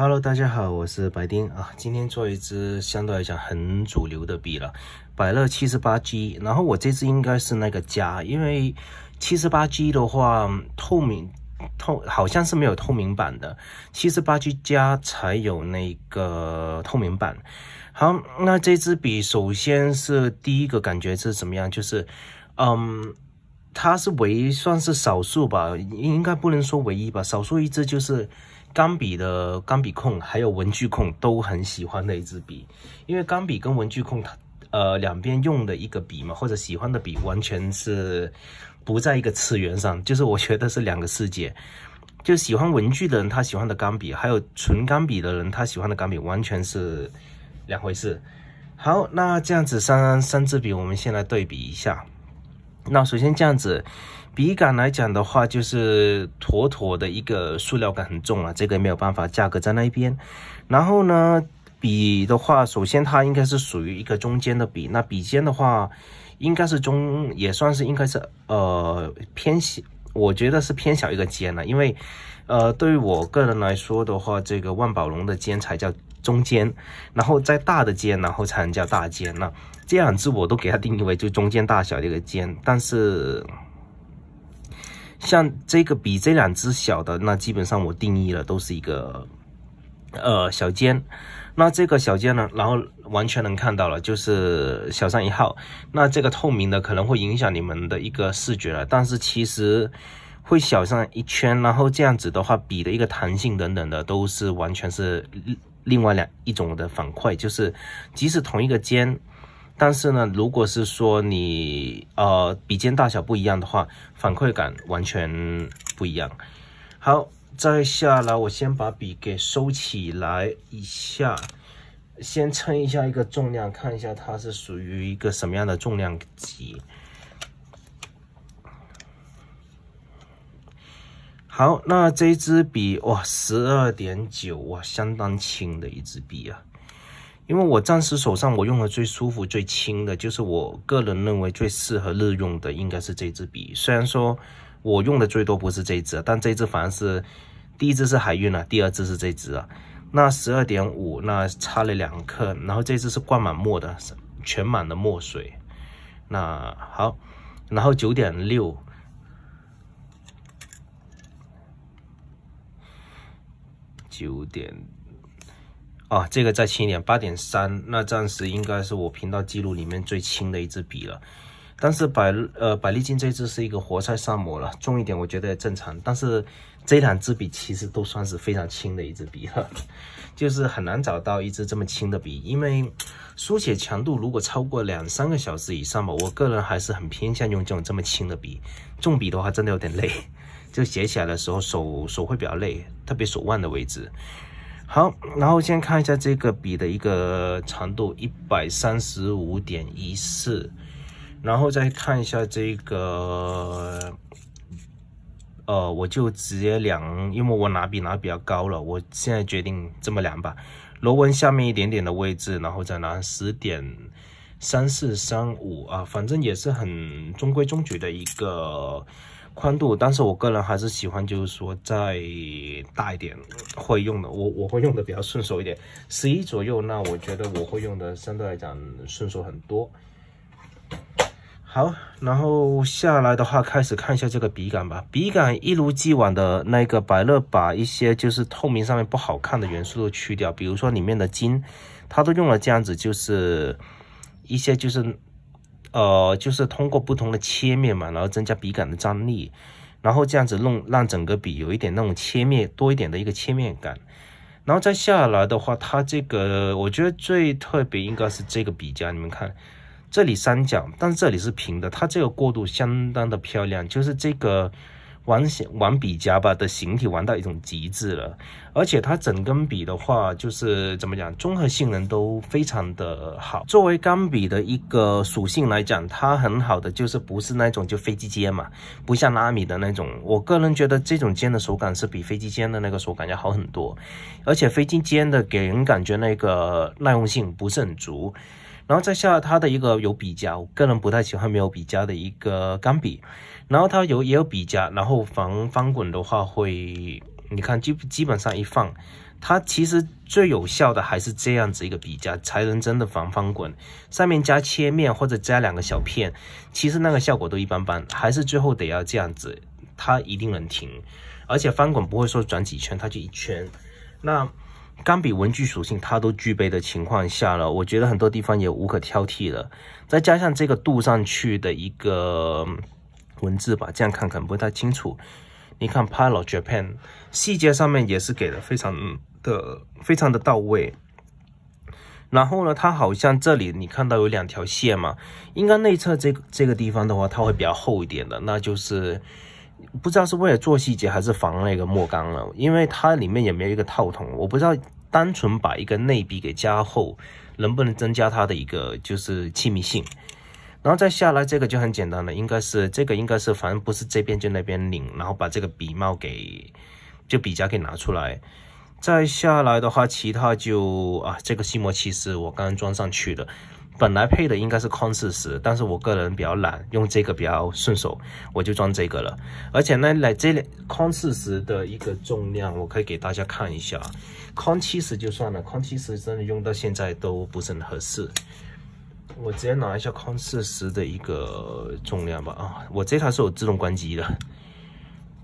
Hello，大家好，我是白丁啊。今天做一支相对来讲很主流的笔了，百乐七十八 G。然后我这支应该是那个加，因为七十八 G 的话透明透好像是没有透明版的，七十八 G 加才有那个透明版。好，那这支笔首先是第一个感觉是怎么样？就是，嗯，它是唯算是少数吧，应该不能说唯一吧，少数一支就是。钢笔的钢笔控还有文具控都很喜欢的一支笔，因为钢笔跟文具控它呃两边用的一个笔嘛，或者喜欢的笔完全是不在一个次元上，就是我觉得是两个世界。就喜欢文具的人，他喜欢的钢笔；还有纯钢笔的人，他喜欢的钢笔完全是两回事。好，那这样子三三支笔，我们先来对比一下。那首先这样子。笔杆来讲的话，就是妥妥的一个塑料感很重啊，这个没有办法。价格在那一边，然后呢，笔的话，首先它应该是属于一个中间的笔。那笔尖的话，应该是中，也算是应该是呃偏小，我觉得是偏小一个尖了。因为，呃，对于我个人来说的话，这个万宝龙的尖才叫中间，然后再大的尖，然后才能叫大尖那这两只我都给它定义为就中间大小的一个尖，但是。像这个比这两只小的，那基本上我定义了都是一个，呃，小尖。那这个小尖呢，然后完全能看到了，就是小上一号。那这个透明的可能会影响你们的一个视觉了，但是其实会小上一圈。然后这样子的话，笔的一个弹性等等的，都是完全是另外两一种的反馈，就是即使同一个尖。但是呢，如果是说你呃笔尖大小不一样的话，反馈感完全不一样。好，再下来我先把笔给收起来一下，先称一下一个重量，看一下它是属于一个什么样的重量级。好，那这支笔哇，十二点九哇，相当轻的一支笔啊。因为我暂时手上我用的最舒服、最轻的，就是我个人认为最适合日用的，应该是这支笔。虽然说我用的最多不是这支，但这支反正是第一支是海运了，第二支是这支啊。那十二点五，那差了两克，然后这支是灌满墨的，全满的墨水。那好，然后九点六，九点。啊，这个再轻一点，八点三，那暂时应该是我频道记录里面最轻的一支笔了。但是百呃百利金这支是一个活塞上模了，重一点，我觉得正常。但是这两支笔其实都算是非常轻的一支笔了，就是很难找到一支这么轻的笔。因为书写强度如果超过两三个小时以上吧，我个人还是很偏向用这种这么轻的笔。重笔的话真的有点累，就写起来的时候手手会比较累，特别手腕的位置。好，然后先看一下这个笔的一个长度，一百三十五点一四，然后再看一下这个，呃，我就直接量，因为我拿笔拿比较高了，我现在决定这么量吧，螺纹下面一点点的位置，然后再拿十点三四三五啊，反正也是很中规中矩的一个。宽度，但是我个人还是喜欢，就是说再大一点会用的，我我会用的比较顺手一点，十一左右，那我觉得我会用的相对来讲顺手很多。好，然后下来的话，开始看一下这个笔杆吧。笔杆一如既往的那个百乐，把一些就是透明上面不好看的元素都去掉，比如说里面的金，它都用了这样子，就是一些就是。呃，就是通过不同的切面嘛，然后增加笔杆的张力，然后这样子弄，让整个笔有一点那种切面多一点的一个切面感，然后再下来的话，它这个我觉得最特别应该是这个笔夹，你们看，这里三角，但是这里是平的，它这个过渡相当的漂亮，就是这个。玩玩笔夹吧的形体玩到一种极致了，而且它整根笔的话，就是怎么讲，综合性能都非常的好。作为钢笔的一个属性来讲，它很好的就是不是那种就飞机尖嘛，不像拉米的那种。我个人觉得这种尖的手感是比飞机尖的那个手感要好很多，而且飞机尖的给人感觉那个耐用性不是很足。然后再下它的一个有笔夹，我个人不太喜欢没有笔夹的一个钢笔。然后它有也有笔夹，然后防翻滚的话会，你看基基本上一放，它其实最有效的还是这样子一个笔夹才能真的防翻滚。上面加切面或者加两个小片，其实那个效果都一般般，还是最后得要这样子，它一定能停，而且翻滚不会说转几圈它就一圈，那。钢笔文具属性它都具备的情况下了，我觉得很多地方也无可挑剔了。再加上这个镀上去的一个文字吧，这样看可能不太清楚。你看 Pilot Japan，细节上面也是给的非常的非常的到位。然后呢，它好像这里你看到有两条线嘛，应该内侧这个这个地方的话，它会比较厚一点的，那就是。不知道是为了做细节还是防那个墨缸了，因为它里面也没有一个套筒，我不知道单纯把一个内壁给加厚能不能增加它的一个就是气密性。然后再下来这个就很简单了，应该是这个应该是反正不是这边就那边拧，然后把这个笔帽给就笔夹给拿出来，再下来的话其他就啊这个吸墨器是我刚刚装上去的，本来配的应该是框四十，但是我个人比较懒，用这个比较顺手，我就装这个了。而且呢，来这里框四十的一个重量，我可以给大家看一下。框七十就算了，框七十真的用到现在都不是很合适。我直接拿一下框四十的一个重量吧。啊，我这台是有自动关机的，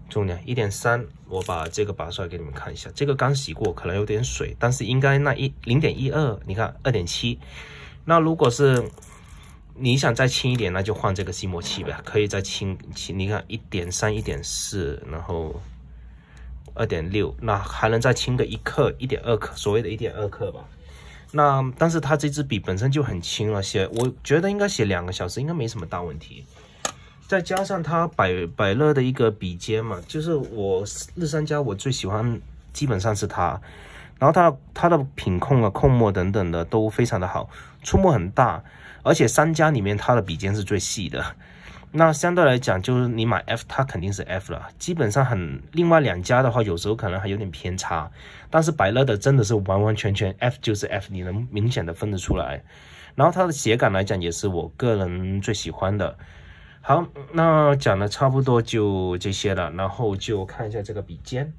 重量一点三。我把这个拔出来给你们看一下，这个刚洗过，可能有点水，但是应该那一零点一二，你看二点七。那如果是你想再轻一点，那就换这个吸墨器呗，可以再轻轻。你看，一点三、一点四，然后二点六，那还能再轻个一克、一点二克，所谓的一点二克吧。那但是它这支笔本身就很轻了，写我觉得应该写两个小时应该没什么大问题。再加上它百百乐的一个笔尖嘛，就是我日三加我最喜欢，基本上是它。然后它它的品控啊、控墨等等的都非常的好，出墨很大，而且三家里面它的笔尖是最细的。那相对来讲，就是你买 F，它肯定是 F 了，基本上很。另外两家的话，有时候可能还有点偏差，但是百乐的真的是完完全全 F 就是 F，你能明显的分得出来。然后它的写感来讲，也是我个人最喜欢的。好，那讲的差不多就这些了，然后就看一下这个笔尖。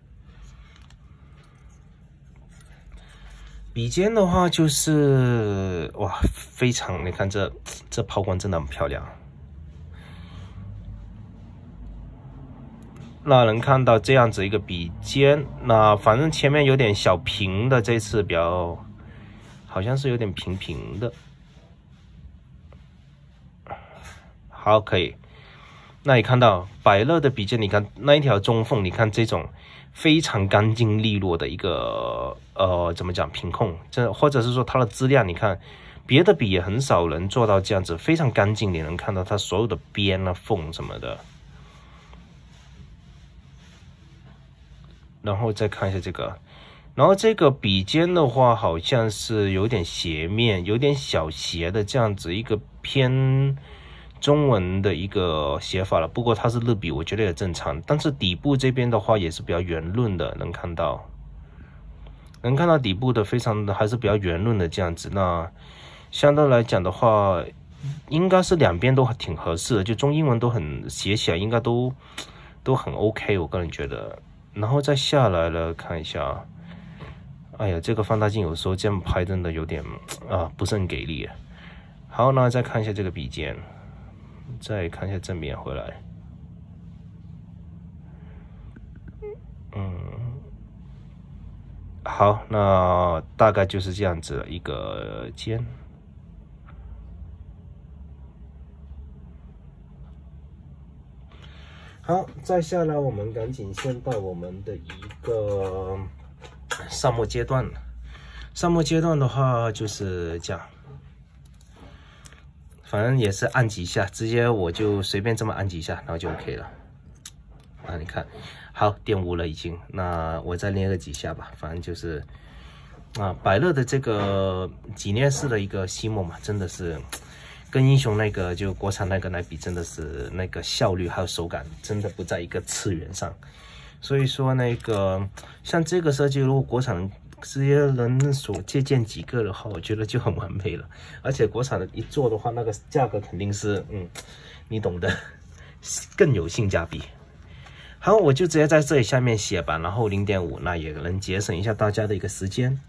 笔尖的话就是哇，非常，你看这这抛光真的很漂亮。那能看到这样子一个笔尖，那反正前面有点小平的，这次比较，好像是有点平平的。好，可以。那你看到百乐的笔尖，你看那一条中缝，你看这种。非常干净利落的一个呃，怎么讲品控？这或者是说它的质量，你看，别的笔也很少能做到这样子，非常干净，你能看到它所有的边啊、缝什么的。然后再看一下这个，然后这个笔尖的话，好像是有点斜面，有点小斜的这样子一个偏。中文的一个写法了，不过它是日笔，我觉得也正常。但是底部这边的话也是比较圆润的，能看到，能看到底部的非常的还是比较圆润的这样子。那相对来讲的话，应该是两边都挺合适的，就中英文都很写起来应该都都很 OK，我个人觉得。然后再下来了看一下，哎呀，这个放大镜有时候这样拍真的有点啊不是很给力。好，那再看一下这个笔尖。再看一下正面回来，嗯，好，那大概就是这样子一个肩。好，再下来我们赶紧先到我们的一个上墨阶段上墨阶段的话就是这样。反正也是按几下，直接我就随便这么按几下，然后就 OK 了。啊，你看，好玷污了已经。那我再练个几下吧，反正就是啊，百乐的这个几捏式的一个吸墨嘛，真的是跟英雄那个就国产那个来比，真的是那个效率还有手感，真的不在一个次元上。所以说那个像这个设计，如果国产。只要能所借鉴几个的话，我觉得就很完美了。而且国产的一做的话，那个价格肯定是，嗯，你懂的，更有性价比。好，我就直接在这里下面写吧。然后零点五，那也能节省一下大家的一个时间。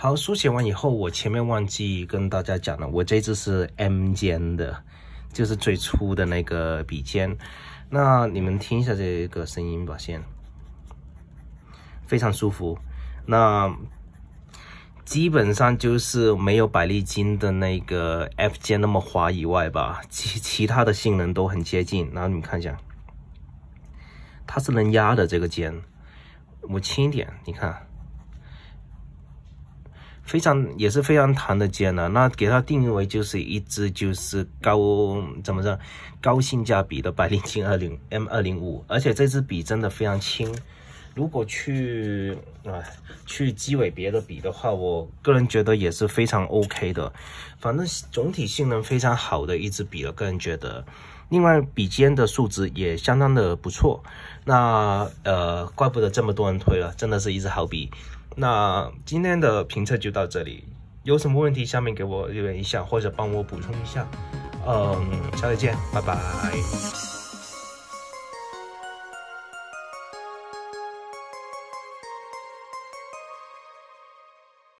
好，书写完以后，我前面忘记跟大家讲了，我这只是 M 尖的，就是最粗的那个笔尖。那你们听一下这个声音吧，先，非常舒服。那基本上就是没有百利金的那个 F 尖那么滑以外吧，其其他的性能都很接近。然后你们看一下，它是能压的这个尖，我轻一点，你看。非常也是非常弹的尖的，那给它定义为就是一支就是高怎么着高性价比的百灵金二零 M 二零五，而且这支笔真的非常轻，如果去啊去机尾别的笔的话，我个人觉得也是非常 OK 的，反正总体性能非常好的一支笔了，个人觉得。另外笔尖的数值也相当的不错，那呃怪不得这么多人推了，真的是一支好笔。那今天的评测就到这里，有什么问题下面给我留言一下，或者帮我补充一下。嗯，下次见，拜拜。